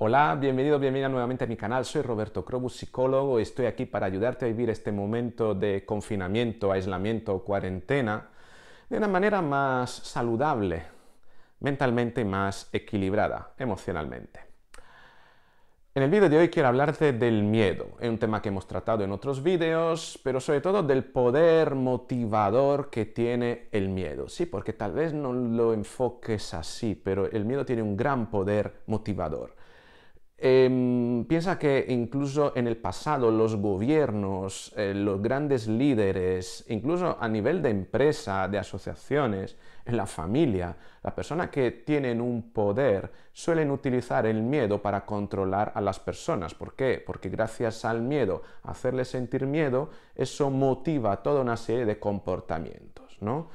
Hola, bienvenido, bienvenida nuevamente a mi canal. Soy Roberto Krobus, psicólogo, y estoy aquí para ayudarte a vivir este momento de confinamiento, aislamiento o cuarentena de una manera más saludable, mentalmente más equilibrada, emocionalmente. En el vídeo de hoy quiero hablarte del miedo, es un tema que hemos tratado en otros vídeos, pero sobre todo del poder motivador que tiene el miedo. Sí, porque tal vez no lo enfoques así, pero el miedo tiene un gran poder motivador. Em, piensa que incluso en el pasado los gobiernos, eh, los grandes líderes, incluso a nivel de empresa, de asociaciones, en la familia, las personas que tienen un poder suelen utilizar el miedo para controlar a las personas. ¿Por qué? Porque gracias al miedo, hacerles sentir miedo, eso motiva toda una serie de comportamientos, ¿no?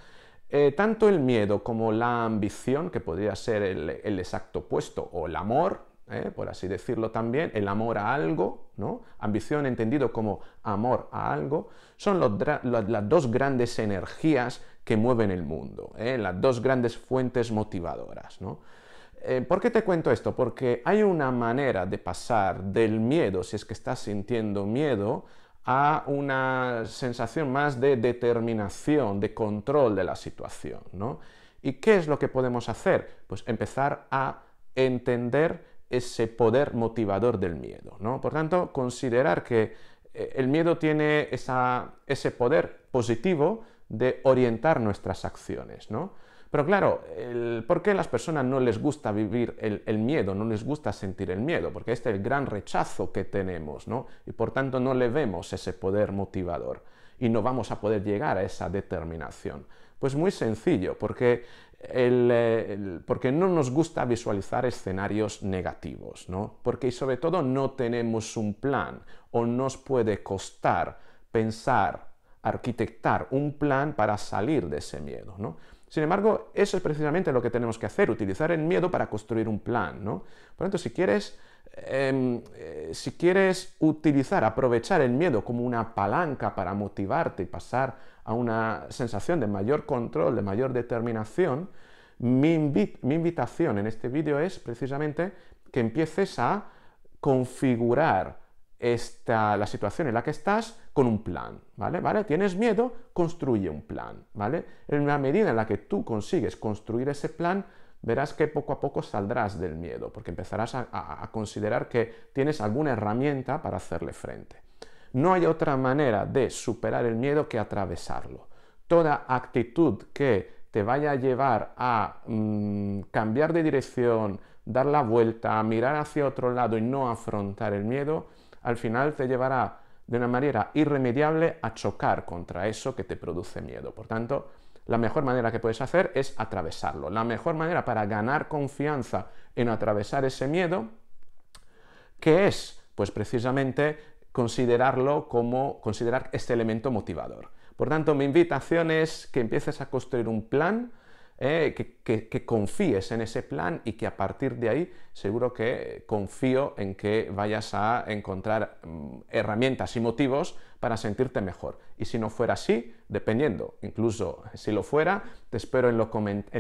Eh, tanto el miedo como la ambición, que podría ser el, el exacto opuesto, o el amor, ¿eh? por así decirlo también, el amor a algo, ambición entendido como amor a algo, son las dos grandes energías que mueven el mundo, ¿eh? las dos grandes fuentes motivadoras. Eh, ¿Por qué te cuento esto? Porque hay una manera de pasar del miedo, si es que estás sintiendo miedo, a una sensación más de determinación, de control de la situación. ¿Y qué es lo que podemos hacer? Pues empezar a entender ese poder motivador del miedo. ¿no? Por tanto, considerar que eh, el miedo tiene ese poder positivo de orientar nuestras acciones. ¿no? Pero claro, ¿por qué a las personas no les gusta vivir el, el, miedo, no les gusta sentir el miedo? Porque este es el gran rechazo que tenemos, ¿no? Y por tanto no le vemos ese poder motivador y no vamos a poder llegar a esa determinación? Pues muy sencillo, porque, eh, porque no nos gusta visualizar escenarios negativos, ¿no? Porque sobre todo no tenemos un plan o nos puede costar pensar, arquitectar un plan para salir de ese miedo, ¿no? Sin embargo, eso es precisamente lo que tenemos que hacer, utilizar el miedo para construir un plan, ¿no? Por lo tanto, si quieres Em, eh, si quieres utilizar, aprovechar el miedo como una palanca para motivarte y pasar a una sensación de mayor control, de mayor determinación, mi, invitación en este vídeo es precisamente que empieces a configurar esta, la situación en la que estás con un plan, ¿vale? Tienes miedo, construye un plan, ¿vale? En la medida en la que tú consigues construir ese plan, verás que poco a poco saldrás del miedo, porque empezarás a, considerar que tienes alguna herramienta para hacerle frente. No hay otra manera de superar el miedo que atravesarlo. Toda actitud que te vaya a llevar a mm, cambiar de dirección, dar la vuelta, a mirar hacia otro lado y no afrontar el miedo, al final te llevará de una manera irremediable a chocar contra eso que te produce miedo. Por tanto, la mejor manera que puedes hacer es atravesarlo. La mejor manera para ganar confianza en atravesar ese miedo, que es, pues precisamente, considerarlo como, considerar este elemento motivador. Por tanto, mi invitación es que empieces a construir un plan eh, que, confíes en ese plan y que a partir de ahí seguro que confío en que vayas a encontrar mm, herramientas y motivos para sentirte mejor. Y si no fuera así, dependiendo, incluso si lo fuera, te espero en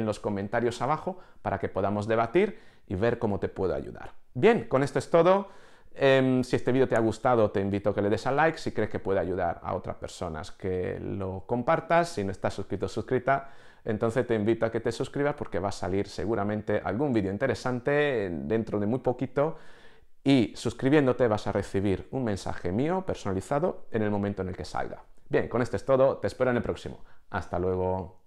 los comentarios abajo para que podamos debatir y ver cómo te puedo ayudar. Bien, con esto es todo. Em, si este vídeo te ha gustado, te invito a que le des a like. Si crees que puede ayudar a otras personas, que lo compartas. Si no estás suscrito o suscrita, entonces te invito a que te suscribas porque va a salir seguramente algún vídeo interesante dentro de muy poquito. Y suscribiéndote vas a recibir un mensaje mío personalizado en el momento en el que salga. Bien, con esto es todo. Te espero en el próximo. Hasta luego.